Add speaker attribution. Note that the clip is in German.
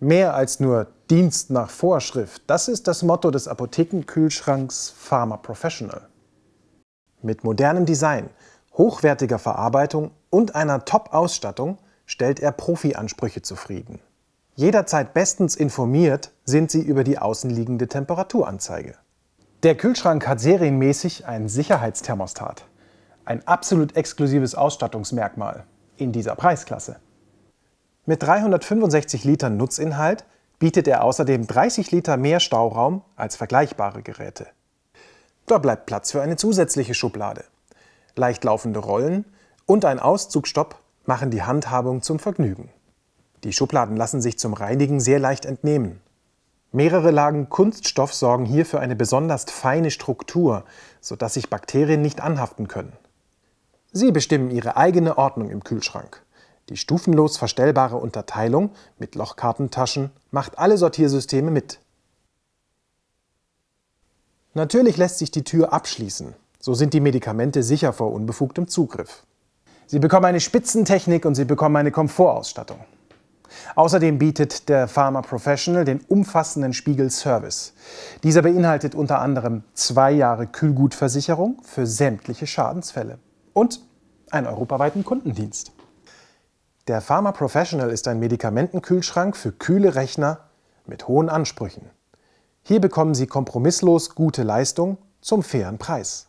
Speaker 1: Mehr als nur Dienst nach Vorschrift, das ist das Motto des Apothekenkühlschranks Pharma Professional. Mit modernem Design, hochwertiger Verarbeitung und einer Top-Ausstattung stellt er Profi-Ansprüche zufrieden. Jederzeit bestens informiert sind Sie über die außenliegende Temperaturanzeige. Der Kühlschrank hat serienmäßig ein Sicherheitsthermostat. Ein absolut exklusives Ausstattungsmerkmal in dieser Preisklasse. Mit 365 Litern Nutzinhalt bietet er außerdem 30 Liter mehr Stauraum als vergleichbare Geräte. Da bleibt Platz für eine zusätzliche Schublade. Leicht laufende Rollen und ein Auszugstopp machen die Handhabung zum Vergnügen. Die Schubladen lassen sich zum Reinigen sehr leicht entnehmen. Mehrere Lagen Kunststoff sorgen hier für eine besonders feine Struktur, sodass sich Bakterien nicht anhaften können. Sie bestimmen ihre eigene Ordnung im Kühlschrank. Die stufenlos verstellbare Unterteilung mit Lochkartentaschen macht alle Sortiersysteme mit. Natürlich lässt sich die Tür abschließen. So sind die Medikamente sicher vor unbefugtem Zugriff. Sie bekommen eine Spitzentechnik und Sie bekommen eine Komfortausstattung. Außerdem bietet der Pharma Professional den umfassenden Spiegel Service. Dieser beinhaltet unter anderem zwei Jahre Kühlgutversicherung für sämtliche Schadensfälle und einen europaweiten Kundendienst. Der Pharma Professional ist ein Medikamentenkühlschrank für kühle Rechner mit hohen Ansprüchen. Hier bekommen Sie kompromisslos gute Leistung zum fairen Preis.